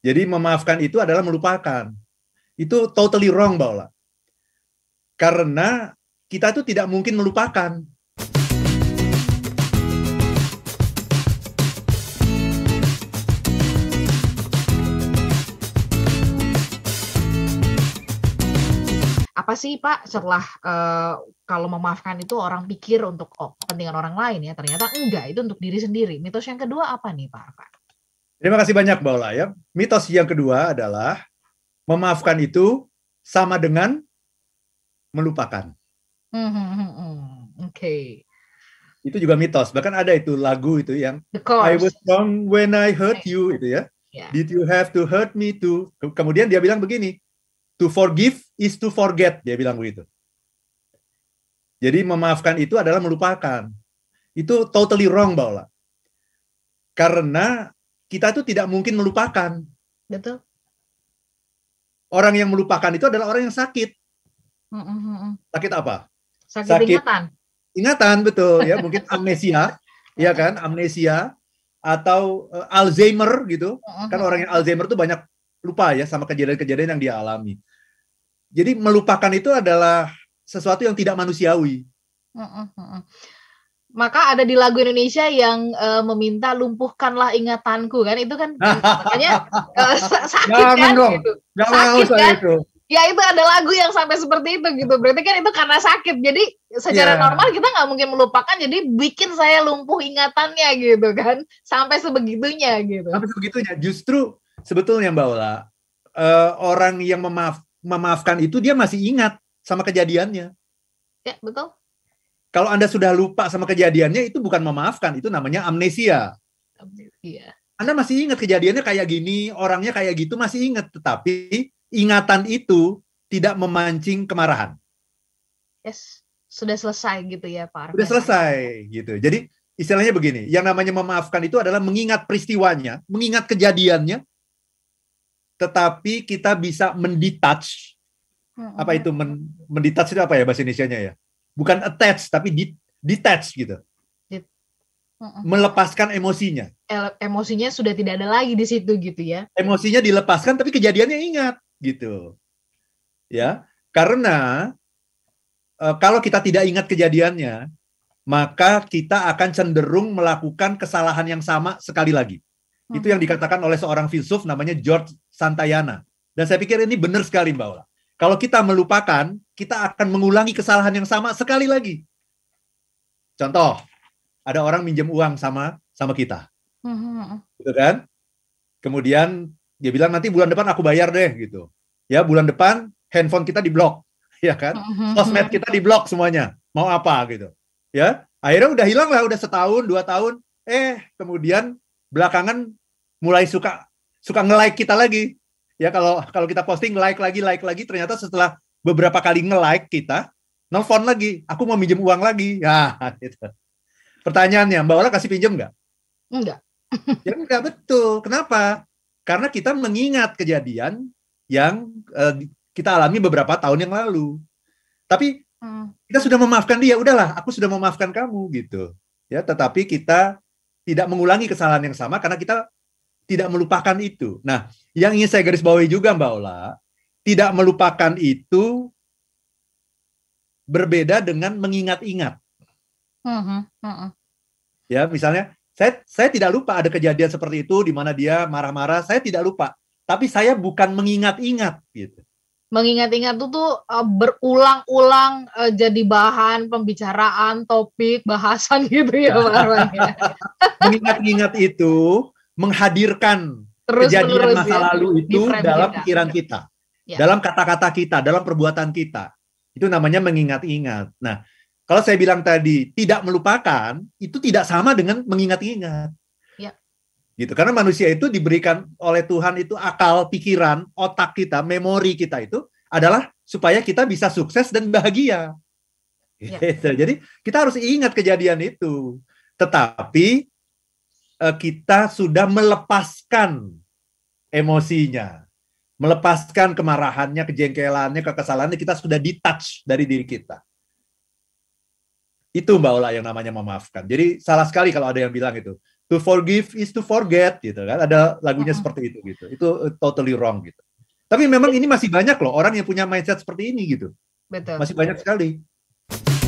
Jadi memaafkan itu adalah melupakan. Itu totally wrong, Mbak Karena kita itu tidak mungkin melupakan. apa sih Pak setelah uh, kalau memaafkan itu orang pikir untuk oh, kepentingan orang lain ya ternyata enggak itu untuk diri sendiri mitos yang kedua apa nih Pak? Terima kasih banyak Mbak Ola ya. Mitos yang kedua adalah memaafkan itu sama dengan melupakan. Hmm, hmm, hmm, Oke. Okay. Itu juga mitos. Bahkan ada itu lagu itu yang I was wrong when I hurt you itu ya. Yeah. Did you have to hurt me to Kemudian dia bilang begini, to forgive is to forget. Dia bilang begitu. Jadi memaafkan itu adalah melupakan. Itu totally wrong, Mbak Ola. Karena kita tuh tidak mungkin melupakan. Betul. Orang yang melupakan itu adalah orang yang sakit. Mm-mm. Hmm, hmm, hmm. Sakit apa? Sakit, sakit ingatan. Ingatan betul ya, mungkin amnesia, ya kan, amnesia atau uh, Alzheimer gitu. Mm-mm. Kan orang yang Alzheimer tuh banyak lupa ya sama kejadian-kejadian yang dia alami. Jadi melupakan itu adalah sesuatu yang tidak manusiawi. Mm-mm maka ada di lagu Indonesia yang uh, meminta lumpuhkanlah ingatanku kan itu kan makanya uh, sakit Jangan kan gitu Jangan sakit kan itu. ya itu ada lagu yang sampai seperti itu gitu berarti kan itu karena sakit jadi secara yeah. normal kita nggak mungkin melupakan jadi bikin saya lumpuh ingatannya gitu kan sampai sebegitunya gitu sampai sebegitunya justru sebetulnya mbak Ola uh, orang yang memaaf memaafkan itu dia masih ingat sama kejadiannya ya betul kalau Anda sudah lupa sama kejadiannya, itu bukan memaafkan, itu namanya amnesia. Amnesia. Anda masih ingat kejadiannya kayak gini, orangnya kayak gitu, masih ingat. Tetapi ingatan itu tidak memancing kemarahan. Yes, sudah selesai gitu ya Pak Sudah selesai gitu. Jadi istilahnya begini, yang namanya memaafkan itu adalah mengingat peristiwanya, mengingat kejadiannya, tetapi kita bisa mendetach. Hmm. Apa itu mendetach itu apa ya bahasa Indonesia-nya ya? bukan attach tapi di, detached gitu. Melepaskan emosinya. Emosinya sudah tidak ada lagi di situ gitu ya. Emosinya dilepaskan tapi kejadiannya ingat gitu. Ya, karena e, kalau kita tidak ingat kejadiannya, maka kita akan cenderung melakukan kesalahan yang sama sekali lagi. Itu yang dikatakan oleh seorang filsuf namanya George Santayana. Dan saya pikir ini benar sekali Mbak Ola. Kalau kita melupakan, kita akan mengulangi kesalahan yang sama sekali lagi. Contoh, ada orang minjem uang sama sama kita, mm gitu kan? Kemudian dia bilang nanti bulan depan aku bayar deh gitu. Ya bulan depan handphone kita diblok, ya kan? Mm-hmm. Sosmed kita diblok semuanya. Mau apa gitu? Ya akhirnya udah hilang lah, udah setahun dua tahun. Eh kemudian belakangan mulai suka suka nge like kita lagi ya kalau kalau kita posting like lagi like lagi ternyata setelah beberapa kali nge-like kita nelfon lagi aku mau minjem uang lagi ya gitu pertanyaannya mbak Ola kasih pinjam nggak enggak ya enggak betul kenapa karena kita mengingat kejadian yang eh, kita alami beberapa tahun yang lalu tapi hmm. kita sudah memaafkan dia udahlah aku sudah memaafkan kamu gitu ya tetapi kita tidak mengulangi kesalahan yang sama karena kita tidak melupakan itu. Nah, yang ingin saya garis bawahi juga Mbak Ola, tidak melupakan itu berbeda dengan mengingat-ingat. Uh-huh. Uh-huh. Ya, misalnya saya saya tidak lupa ada kejadian seperti itu di mana dia marah-marah, saya tidak lupa, tapi saya bukan mengingat-ingat gitu. Mengingat-ingat itu tuh eh, berulang-ulang eh, jadi bahan pembicaraan, topik, bahasan gitu ya, Mengingat-ingat itu menghadirkan Terus kejadian masa ya, lalu itu dalam pikiran iya. kita, ya. dalam kata-kata kita, dalam perbuatan kita. Itu namanya mengingat-ingat. Nah, kalau saya bilang tadi tidak melupakan, itu tidak sama dengan mengingat-ingat. Ya. Gitu. Karena manusia itu diberikan oleh Tuhan itu akal, pikiran, otak kita, memori kita itu adalah supaya kita bisa sukses dan bahagia. Ya. Jadi kita harus ingat kejadian itu. Tetapi Eh, kita sudah melepaskan emosinya, melepaskan kemarahannya, kejengkelannya, kekesalannya, kita sudah detach dari diri kita. Itu Mbak Ola yang namanya memaafkan. Jadi salah sekali kalau ada yang bilang itu. To forgive is to forget gitu kan. Ada lagunya seperti itu gitu. Itu eh, totally wrong gitu. Tapi memang ini masih banyak loh orang yang punya mindset seperti ini gitu. Betul. Masih banyak sekali.